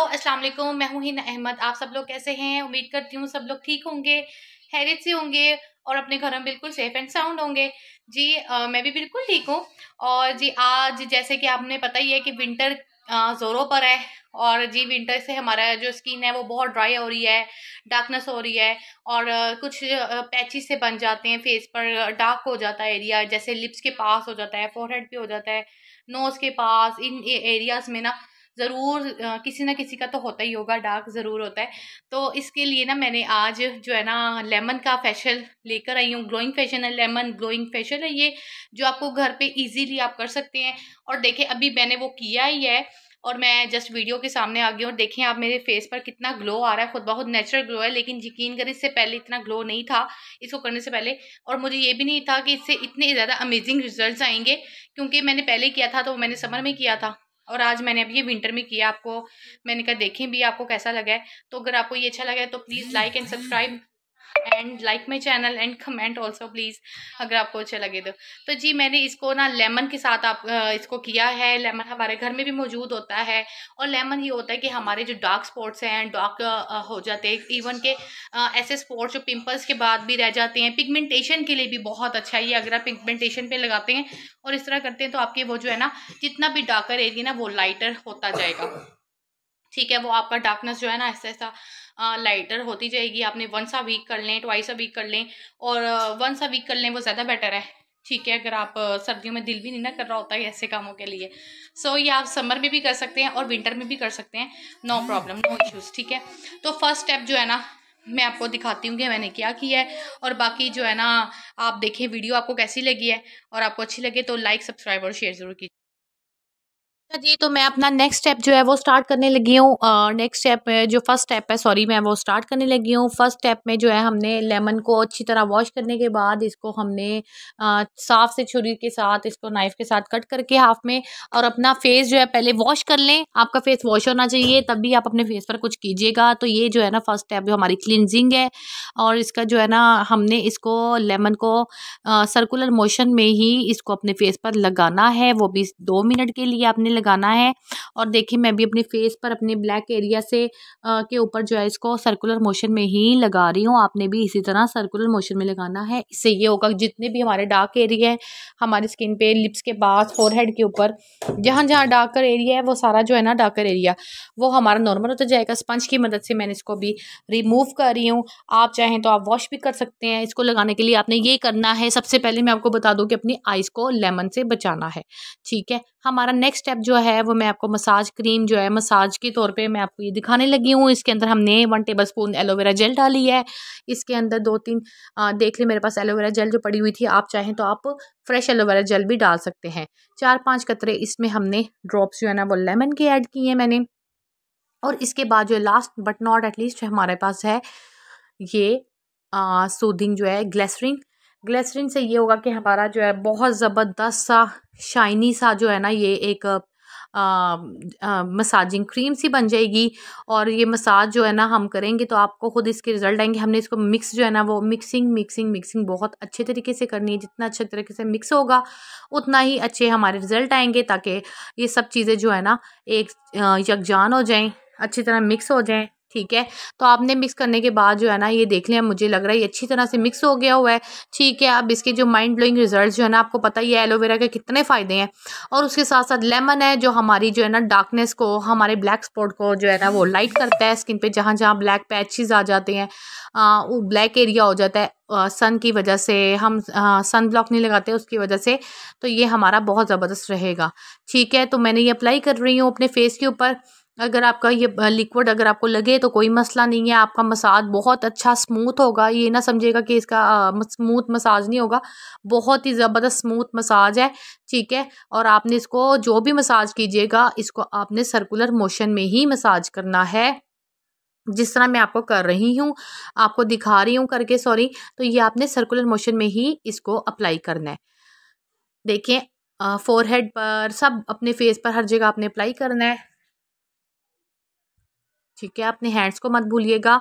hello अस्सलाम वालेकुम मैं हूँ हिना अहमद आप सब लोग कैसे हैं उम्मीद करती हूँ सब लोग ठीक होंगे हैरियत से होंगे और अपने घर में बिल्कुल सेफ़ एंड साउंड होंगे जी आ, मैं भी बिल्कुल ठीक हूँ और जी आज जैसे कि आपने पता ही है कि विंटर ज़ोरों पर है और जी विंटर से हमारा जो स्किन है वो बहुत ड्राई हो रही है डार्कनेस हो रही है और कुछ पैचिस से बन जाते हैं फेस पर डार्क हो जाता है एरिया जैसे लिप्स के पास हो जाता है फोरहेड पे हो जाता है नोज़ के पास इन एरियाज़ में ना ज़रूर किसी ना किसी का तो होता ही होगा डार्क ज़रूर होता है तो इसके लिए ना मैंने आज जो है ना लेमन का फेशियल लेकर आई हूँ ग्लोइंग फेशियल है लेमन ग्लोइंग फेशियल है ये जो आपको घर पे इजीली आप कर सकते हैं और देखें अभी मैंने वो किया ही है और मैं जस्ट वीडियो के सामने आ गई और देखें आप मेरे फेस पर कितना ग्लो आ रहा है खुद बहुत नेचुरल ग्लो है लेकिन यकीन करें इससे पहले इतना ग्लो नहीं था इसको करने से पहले और मुझे ये भी नहीं था कि इससे इतने ज़्यादा अमेजिंग रिजल्ट आएंगे क्योंकि मैंने पहले किया था तो मैंने समर में किया था और आज मैंने अब ये विंटर में किया आपको मैंने कहा देखें भी आपको कैसा लगा है तो अगर आपको ये अच्छा लगा है तो please like and subscribe and like my channel and comment also please अगर आपको अच्छा लगे तो तो जी मैंने इसको ना लेमन के साथ आप इसको किया है लेमन हमारे घर में भी मौजूद होता है और लेमन ये होता है कि हमारे जो डार्क स्पॉट्स हैं डार्क हो जाते हैं इवन के ऐसे स्पॉट्स जो पिंपल्स के बाद भी रह जाते हैं पिगमेंटेशन के लिए भी बहुत अच्छा है ये अगर आप पिगमेंटेशन पे लगाते हैं और इस तरह करते हैं तो आपके वो जो है ना जितना भी डार्कर एरिया ना वो लाइटर होता जाएगा ठीक है वो आपका डार्कनेस जो है ना ऐसा ऐसा लाइटर होती जाएगी आपने वंस अ वीक कर लें ट्वाइस अ वीक कर लें और वंस अ वीक कर लें वो ज़्यादा बेटर है ठीक है अगर आप सर्दियों में दिल भी नहीं ना कर रहा होता है ऐसे कामों के लिए सो so, ये आप समर में भी कर सकते हैं और विंटर में भी कर सकते हैं नो प्रॉब्लम नो इश्यूज़ ठीक है तो फर्स्ट स्टेप जो है ना मैं आपको दिखाती हूँ कि मैंने क्या किया है और बाकी जो है ना आप देखें वीडियो आपको कैसी लगी है और आपको अच्छी लगे तो लाइक सब्सक्राइब और शेयर ज़रूर कीजिए अच्छा जी तो मैं अपना नेक्स्ट स्टेप जो है वो स्टार्ट करने लगी हूँ नेक्स्ट स्टेप जो फर्स्ट स्टेप है सॉरी मैं वो स्टार्ट करने लगी हूँ फर्स्ट स्टेप में जो है हमने लेमन को अच्छी तरह वॉश करने के बाद इसको हमने साफ़ से छुरी के साथ इसको नाइफ़ के साथ कट करके हाफ में और अपना फेस जो है पहले वॉश कर लें आपका फेस वॉश होना चाहिए तब भी आप अपने फेस पर कुछ कीजिएगा तो ये जो है ना फर्स्ट स्टेप जो हमारी क्लिनजिंग है और इसका जो है ना हमने इसको लेमन को सर्कुलर मोशन में ही इसको अपने फेस पर लगाना है वो भी दो मिनट के लिए आपने लगाना है और देखिए मैं भी अपने फेस पर अपने ब्लैक एरिया से आ, के ऊपर जो है इसको सर्कुलर मोशन में ही लगा रही हूँ आपने भी इसी तरह सर्कुलर मोशन में लगाना है इससे ये होगा जितने भी हमारे डार्क एरिया है हमारी स्किन पे लिप्स के पास फोर के ऊपर जहाँ जहाँ डार्कर एरिया है वो सारा जो है ना डार्कर एरिया वो हमारा नॉर्मल होता जाएगा स्पंज की मदद से मैंने इसको भी रिमूव कर रही हूँ आप चाहें तो आप वॉश भी कर सकते हैं इसको लगाने के लिए आपने ये करना है सबसे पहले मैं आपको बता दूँ कि अपनी आइज़ को लेमन से बचाना है ठीक है हमारा नेक्स्ट स्टेप जो जो है वो मैं आपको मसाज क्रीम जो है मसाज के तौर पे मैं आपको ये दिखाने लगी हूँ इसके अंदर हमने one tablespoon aloe vera gel डाली है इसके अंदर दो तीन आ, देख लें मेरे पास एलोवेरा जेल जो पड़ी हुई थी आप चाहें तो आप फ्रेश एलोवेरा जेल भी डाल सकते हैं चार पाँच कतरे इसमें हमने ड्रॉप्स जो है ना वो लेमन के ऐड किए हैं मैंने और इसके बाद जो लास्ट बट नॉट एटलीस्ट हमारे पास है ये सूदिंग जो है ग्लेसरिन ग्लेसरिन से ये होगा कि हमारा जो है बहुत ज़बरदस्त सा शाइनी सा जो है ना ये एक मसाजिंग क्रीम सी बन जाएगी और ये मसाज जो है ना हम करेंगे तो आपको ख़ुद इसके रिज़ल्ट आएंगे हमने इसको मिक्स जो है ना वो मिक्सिंग मिक्सिंग मिक्सिंग बहुत अच्छे तरीके से करनी है जितना अच्छे तरीके से मिक्स होगा उतना ही अच्छे हमारे रिज़ल्ट आएंगे ताकि ये सब चीज़ें जो है ना एक यकजान हो जाएँ अच्छी तरह मिक्स हो जाएँ ठीक है तो आपने मिक्स करने के बाद जो है ना ये देख लिया मुझे लग रहा है ये अच्छी तरह से मिक्स हो गया हुआ है ठीक है अब इसके जो माइंड ब्लोइंग रिजल्ट जो है ना आपको पता ही है एलोवेरा के कितने फ़ायदे हैं और उसके साथ साथ लेमन है जो हमारी जो है ना डार्कनेस को हमारे ब्लैक स्पॉट को जो है ना वो लाइट करता है स्किन पर जहाँ जहाँ ब्लैक पैचेज़ आ जाते हैं वो ब्लैक एरिया हो जाता है सन की वजह से हम सन ब्लॉक नहीं लगाते उसकी वजह से तो ये हमारा बहुत ज़बरदस्त रहेगा ठीक है तो मैंने ये अप्लाई कर रही हूँ अपने फेस के ऊपर अगर आपका ये लिक्विड अगर आपको लगे तो कोई मसला नहीं है आपका मसाज बहुत अच्छा स्मूथ होगा ये ना समझेगा कि इसका स्मूथ मसाज नहीं होगा बहुत ही ज़बरदस्त स्मूथ मसाज है ठीक है और आपने इसको जो भी मसाज कीजिएगा इसको आपने सर्कुलर मोशन में ही मसाज करना है जिस तरह मैं आपको कर रही हूँ आपको दिखा रही हूँ करके सॉरी तो ये आपने सर्कुलर मोशन में ही इसको अप्लाई करना है देखिए फोरहेड पर सब अपने फेस पर हर जगह आपने अप्लाई करना है ठीक है अपने हैंड्स को मत भूलिएगा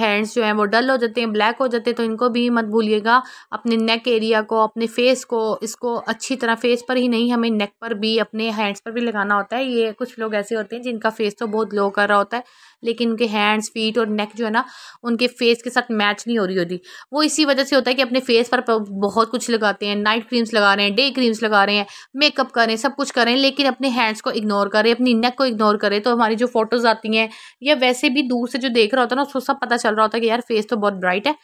हैंड्स जो हैं वो डल हो जाते हैं ब्लैक हो जाते हैं तो इनको भी मत भूलिएगा अपने नेक एरिया को अपने फेस को इसको अच्छी तरह फेस पर ही नहीं हमें नेक पर भी अपने हैंड्स पर भी लगाना होता है ये कुछ लोग ऐसे होते हैं जिनका फेस तो बहुत लो कर रहा होता है लेकिन उनके हैंड्स फीट और नेक जो है ना उनके फेस के साथ मैच नहीं हो रही होती वो इसी वजह से होता है कि अपने फेस पर बहुत कुछ लगाते हैं नाइट क्रीम्स लगा रहे हैं डे क्रीम्स लगा रहे हैं मेकअप करें सब कुछ करें लेकिन अपने हैंड्स को इग्नोर करें अपनी नेक को इग्नोर करें तो हमारी जो फ़ोटोज़ आती हैं या वैसे भी दूर से जो देख रहा होता है ना उसको सब पता चल रहा होता है कि यार फेस तो बहुत ब्राइट है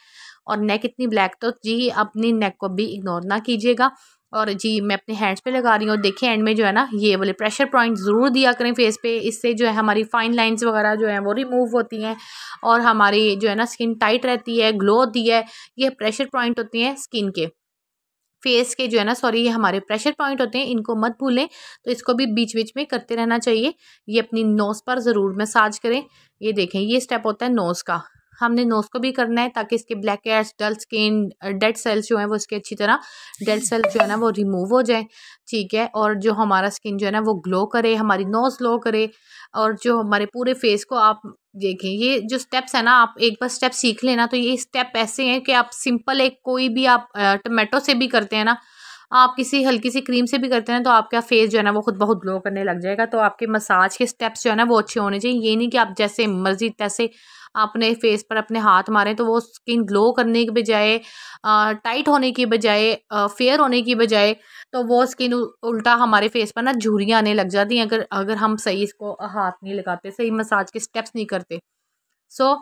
और नेक इतनी ब्लैक तो जी अपनी नेक को भी इग्नोर ना कीजिएगा और जी मैं अपने हैंड्स पे लगा रही हूँ और देखिए एंड में जो है ना ये बोले प्रेशर पॉइंट ज़रूर दिया करें फेस पे इससे जो है हमारी फाइन लाइंस वगैरह जो है वो रिमूव होती हैं और हमारी जो है ना स्किन टाइट रहती है ग्लो होती है ये प्रेशर पॉइंट होती हैं स्किन के फेस के जो है ना सॉरी ये हमारे प्रेशर पॉइंट होते हैं इनको मत भूलें तो इसको भी बीच बीच में करते रहना चाहिए ये अपनी नोज़ पर ज़रूर मसाज करें ये देखें ये स्टेप होता है नोज़ का हमने नोज़ को भी करना है ताकि इसके ब्लैक एयर्स डल स्किन डेड सेल्स जो हैं वो इसके अच्छी तरह डेड सेल्स जो है ना वो रिमूव हो जाए ठीक है और जो हमारा स्किन जो है ना वो ग्लो करे हमारी नोज़ ग्लो करे और जो हमारे पूरे फेस को आप देखें ये जो स्टेप्स है ना आप एक बार स्टेप सीख लेना तो ये स्टेप ऐसे हैं कि आप सिंपल एक कोई भी आप टमेटो से भी करते हैं ना आप किसी हल्की सी क्रीम से भी करते हैं तो आपका फेस जो है ना वो खुद बहुत ग्लो करने लग जाएगा तो आपके मसाज के स्टेप्स जो है ना वो अच्छे होने चाहिए ये नहीं कि आप जैसे मर्जी तैसे अपने फेस पर अपने हाथ मारें तो वो स्किन ग्लो करने के बजाय टाइट होने की बजाय फेयर होने की बजाय तो वो स्किन उल्टा हमारे फेस पर ना झुरियाँ आने लग जाती हैं अगर अगर हम सही इसको हाथ नहीं लगाते सही मसाज के स्टेप्स नहीं करते सो so,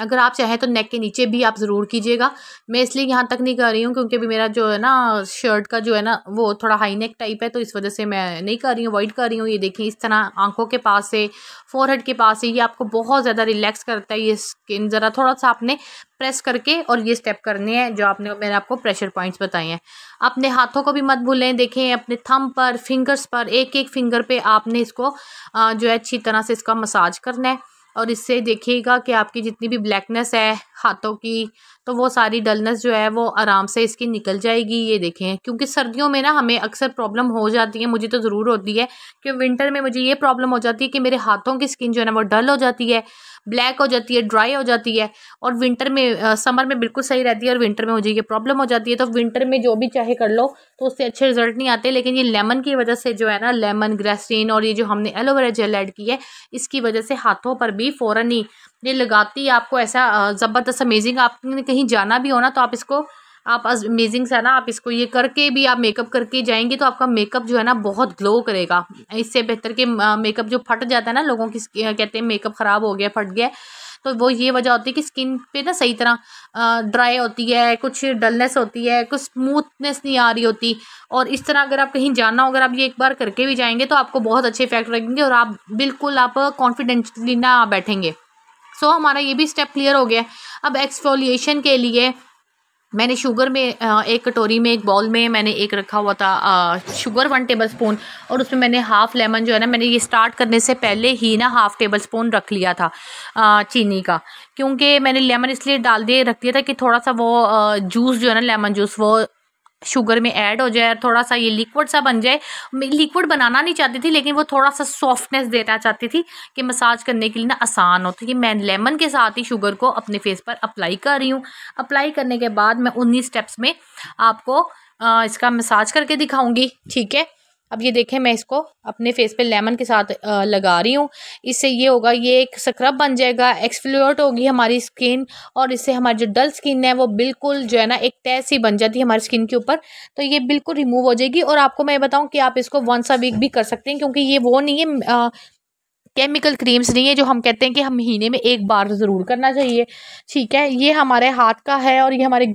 अगर आप चाहें तो नेक के नीचे भी आप ज़रूर कीजिएगा मैं इसलिए यहाँ तक नहीं कर रही हूँ क्योंकि अभी मेरा जो है ना शर्ट का जो है ना वो थोड़ा हाई नेक टाइप है तो इस वजह से मैं नहीं कर रही हूँ अवॉइड कर रही हूँ ये देखिए इस तरह आंखों के पास से फोरहेड के पास से ये आपको बहुत ज़्यादा रिलैक्स करता है ये स्किन ज़रा थोड़ा सा आपने प्रेस करके और ये स्टेप करने हैं जो आपने मैंने आपको प्रेशर पॉइंट्स बताए हैं अपने हाथों को भी मत भूलें देखें अपने थम पर फिंगर्स पर एक एक फिंगर पर आपने इसको जो है अच्छी तरह से इसका मसाज करना है और इससे देखिएगा कि आपकी जितनी भी ब्लैकनेस है हाथों की तो वो सारी डलनेस जो है वो आराम से इसकी निकल जाएगी ये देखें क्योंकि सर्दियों में ना हमें अक्सर प्रॉब्लम हो जाती है मुझे तो ज़रूर होती है कि विंटर में मुझे ये प्रॉब्लम हो जाती है कि मेरे हाथों की स्किन जो है ना वो डल हो जाती है ब्लैक हो जाती है ड्राई हो जाती है और विंटर में आ, समर में बिल्कुल सही रहती है और विंटर में मुझे ये प्रॉब्लम हो जाती है तो विंटर में जो भी चाहे कर लो तो उससे अच्छे रिजल्ट नहीं आते लेकिन ये लेमन की वजह से जो है ना लेमन ग्रेसिन और ये जो हमने एलोवेरा जेल ऐड की है इसकी वजह से हाथों पर भी फ़ौरन ही ये लगाती है आपको ऐसा ज़बरदस्त अमेजिंग आपने कहीं जाना भी हो ना तो आप इसको आप अमेजिंग सा ना आप इसको ये करके भी आप मेकअप करके जाएंगे तो आपका मेकअप जो है ना बहुत ग्लो करेगा इससे बेहतर के मेकअप जो फट जाता है ना लोगों की कहते हैं मेकअप ख़राब हो गया फट गया तो वो ये वजह होती है कि स्किन पे ना सही तरह ड्राई होती है कुछ डलनेस होती है कुछ स्मूथनेस नहीं आ रही होती और इस तरह अगर आप कहीं जाना हो अगर आप ये एक बार करके भी जाएंगे तो आपको बहुत अच्छे इफेक्ट लगेंगे और आप बिल्कुल आप कॉन्फिडेंटली ना बैठेंगे सो so, हमारा ये भी स्टेप क्लियर हो गया अब एक्सफोलिएशन के लिए मैंने शुगर में एक कटोरी में एक बॉल में मैंने एक रखा हुआ था शुगर वन टेबल स्पून और उसमें मैंने हाफ़ लेमन जो है ना मैंने ये स्टार्ट करने से पहले ही ना हाफ़ टेबल स्पून रख लिया था चीनी का क्योंकि मैंने लेमन इसलिए डाल दिए रख दिया था कि थोड़ा सा वो जूस जो है ना लेमन जूस वो शुगर में ऐड हो जाए थोड़ा सा ये लिक्विड सा बन जाए लिक्विड बनाना नहीं चाहती थी लेकिन वो थोड़ा सा सॉफ्टनेस देना चाहती थी कि मसाज करने के लिए ना आसान हो तो ये मैं लेमन के साथ ही शुगर को अपने फेस पर अप्लाई कर रही हूँ अप्लाई करने के बाद मैं उन्नीस स्टेप्स में आपको इसका मसाज करके दिखाऊंगी ठीक है अब ये देखें मैं इसको अपने फेस पे लेमन के साथ लगा रही हूँ इससे ये होगा ये एक स्क्रब बन जाएगा एक्सप्लोर्ट होगी हमारी स्किन और इससे हमारी जो डल स्किन है वो बिल्कुल जो है ना एक तय सी बन जाती है हमारी स्किन के ऊपर तो ये बिल्कुल रिमूव हो जाएगी और आपको मैं बताऊँ कि आप इसको वंस अ वीक भी कर सकते हैं क्योंकि ये वो नहीं है आ, केमिकल क्रीम्स नहीं है जो हम कहते हैं कि हम महीने में एक बार ज़रूर करना चाहिए ठीक है ये हमारे हाथ का है और ये हमारे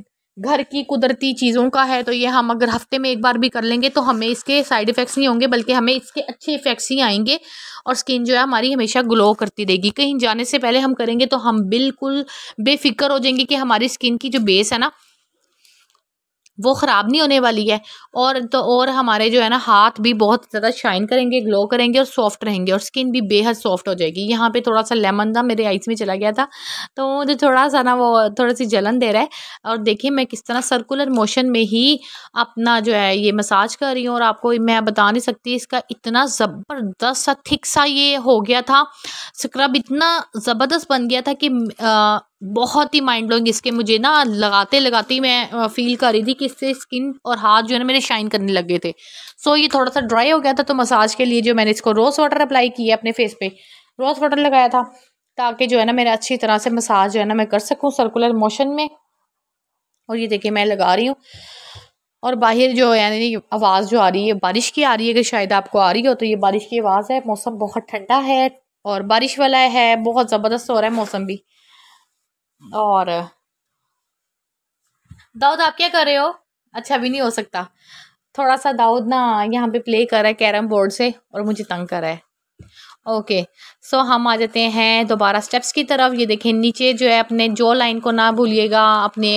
घर की कुदरती चीज़ों का है तो ये हम अगर हफ्ते में एक बार भी कर लेंगे तो हमें इसके साइड इफ़ेक्ट्स नहीं होंगे बल्कि हमें इसके अच्छे इफ़ेक्ट्स ही आएंगे और स्किन जो है हमारी हमेशा ग्लो करती रहेगी कहीं जाने से पहले हम करेंगे तो हम बिल्कुल बेफिक्र हो जाएंगे कि हमारी स्किन की जो बेस है ना वो ख़राब नहीं होने वाली है और तो और हमारे जो है ना हाथ भी बहुत ज़्यादा शाइन करेंगे ग्लो करेंगे और सॉफ्ट रहेंगे और स्किन भी बेहद सॉफ्ट हो जाएगी यहाँ पे थोड़ा सा लेमन था मेरे आइस में चला गया था तो मुझे थोड़ा सा ना वो थोड़ा सी जलन दे रहा है और देखिए मैं किस तरह सर्कुलर मोशन में ही अपना जो है ये मसाज कर रही हूँ और आपको मैं बता नहीं सकती इसका इतना ज़बरदस्त सा थिक सा ये हो गया था स्क्रब इतना ज़बरदस्त बन गया था कि बहुत ही माइंड ब्लोइंग इसके मुझे ना लगाते लगाते ही मैं फील कर रही थी कि इससे स्किन और हाथ जो है ना मेरे शाइन करने लगे थे सो so, ये थोड़ा सा ड्राई हो गया था तो मसाज के लिए जो मैंने इसको रोज़ वाटर अप्लाई किया अपने फेस पे रोज़ वाटर लगाया था ताकि जो है ना मेरा अच्छी तरह से मसाज जो है ना मैं कर सकूँ सर्कुलर मोशन में और ये देखिए मैं लगा रही हूँ और बाहर जो यानी आवाज़ जो आ रही है बारिश की आ रही है कि शायद आपको आ रही हो तो ये बारिश की आवाज़ है मौसम बहुत ठंडा है और बारिश वाला है बहुत ज़बरदस्त हो रहा है मौसम भी और दाऊद आप क्या कर रहे हो अच्छा भी नहीं हो सकता थोड़ा सा दाऊद ना यहाँ पे प्ले कर रहा है कैरम बोर्ड से और मुझे तंग कर रहा है ओके सो हम आ जाते हैं दोबारा स्टेप्स की तरफ ये देखें नीचे जो है अपने जो लाइन को ना भूलिएगा अपने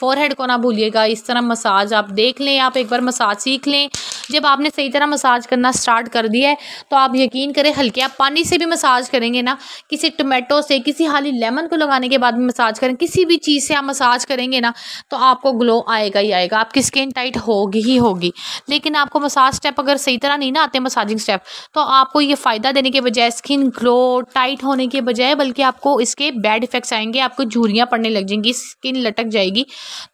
फोरहेड को ना भूलिएगा इस तरह मसाज आप देख लें आप एक बार मसाज सीख लें जब आपने सही तरह मसाज करना स्टार्ट कर दिया है तो आप यकीन करें हल्के आप पानी से भी मसाज करेंगे ना किसी टोमेटो से किसी हाली लेमन को लगाने के बाद भी मसाज करें किसी भी चीज़ से आप मसाज करेंगे ना तो आपको ग्लो आएगा ही आएगा आपकी स्किन टाइट होगी ही होगी लेकिन आपको मसाज स्टेप अगर सही तरह नहीं ना आते मसाजिंग स्टेप तो आपको ये फ़ायदा देने होने के बजाय स्किन ग्लो टाइट होने के बजाय बल्कि आपको इसके बैड इफेक्ट्स आएंगे आपको झूरियाँ पड़ने लग जाएंगी स्किन लटक जाएगी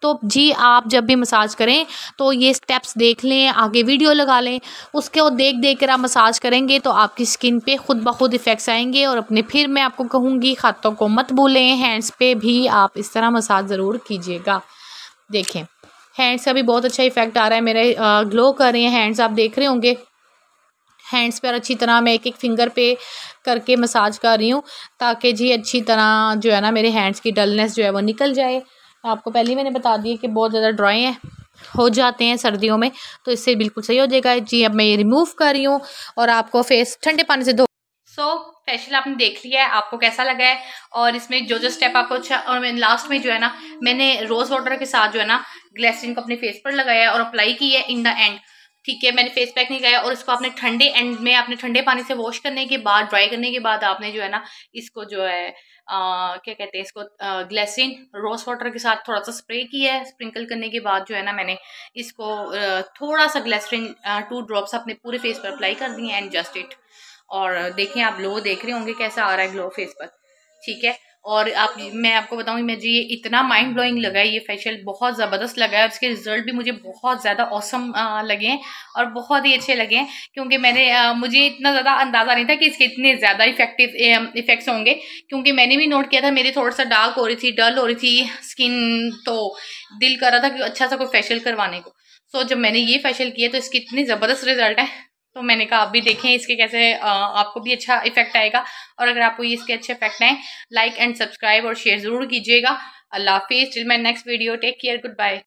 तो जी आप जब भी मसाज करें तो ये स्टेप्स देख लें आगे वीडियो लगा लें उसके देख देख कर आप मसाज करेंगे तो आपकी स्किन पे खुद ब खुद इफेक्ट्स आएंगे और अपने फिर मैं आपको कहूँगी खातों को मत भूलें हैंड्स पे भी आप इस तरह मसाज ज़रूर कीजिएगा देखें हैंड्स का भी बहुत अच्छा इफेक्ट आ रहा है मेरे ग्लो कर रहे हैं हैंड्स आप देख रहे होंगे हैंड्स पर अच्छी तरह मैं एक एक फिंगर पे करके मसाज कर रही हूँ ताकि जी अच्छी तरह जो है ना मेरे हैंड्स की डलनेस जो है वो निकल जाए आपको पहले ही मैंने बता दिया कि बहुत ज़्यादा ड्राई है हो जाते हैं सर्दियों में तो इससे बिल्कुल सही हो जाएगा जी अब मैं ये रिमूव कर रही हूँ और आपको फेस ठंडे पानी से धो सो so, फेशियल आपने देख लिया है आपको कैसा लगा है और इसमें जो जो स्टेप आपको अच्छा और मैं लास्ट में जो है ना मैंने रोज़ वाटर के साथ जो है ना ग्लेसरीन को अपने फेस पर लगाया और अप्लाई की है इन द एंड ठीक है मैंने फेस पैक नहीं लगाया और इसको आपने ठंडे एंड में आपने ठंडे पानी से वॉश करने के बाद ड्राई करने के बाद आपने जो है ना इसको जो है आ, क्या कहते हैं इसको ग्लेसिन रोज वाटर के साथ थोड़ा सा स्प्रे किया है स्प्रिंकल करने के बाद जो है ना मैंने इसको आ, थोड़ा सा ग्लेसरिन टू ड्रॉप्स अपने पूरे फेस पर अप्लाई कर दिए एंड जस्ट इट और देखें आप ग्लो देख रहे होंगे कैसा आ रहा है ग्लो फेस पर ठीक है और आप मैं आपको बताऊंगी मैं जी ये इतना माइंड ब्लोइंग लगा है ये फेशियल बहुत ज़बरदस्त लगा है और इसके रिजल्ट भी मुझे बहुत ज़्यादा औसम लगे हैं और बहुत ही अच्छे लगे हैं क्योंकि मैंने आ, मुझे इतना ज़्यादा अंदाज़ा नहीं था कि इसके इतने ज़्यादा इफेक्टिव इफ़ेक्ट्स um, होंगे क्योंकि मैंने भी नोट किया था मेरी थोड़ा सा डार्क हो रही थी डल हो रही थी स्किन तो दिल कर रहा था कि अच्छा सा कोई फेशियल करवाने को सो जब मैंने ये फेशियल किया तो इसके इतने ज़बरदस्त रिजल्ट हैं तो मैंने कहा आप भी देखें इसके कैसे आपको भी अच्छा इफेक्ट आएगा और अगर आपको इसके अच्छे इफेक्ट आए लाइक एंड सब्सक्राइब और शेयर ज़रूर कीजिएगा अल्लाह हाफिज़ till my next video take care good bye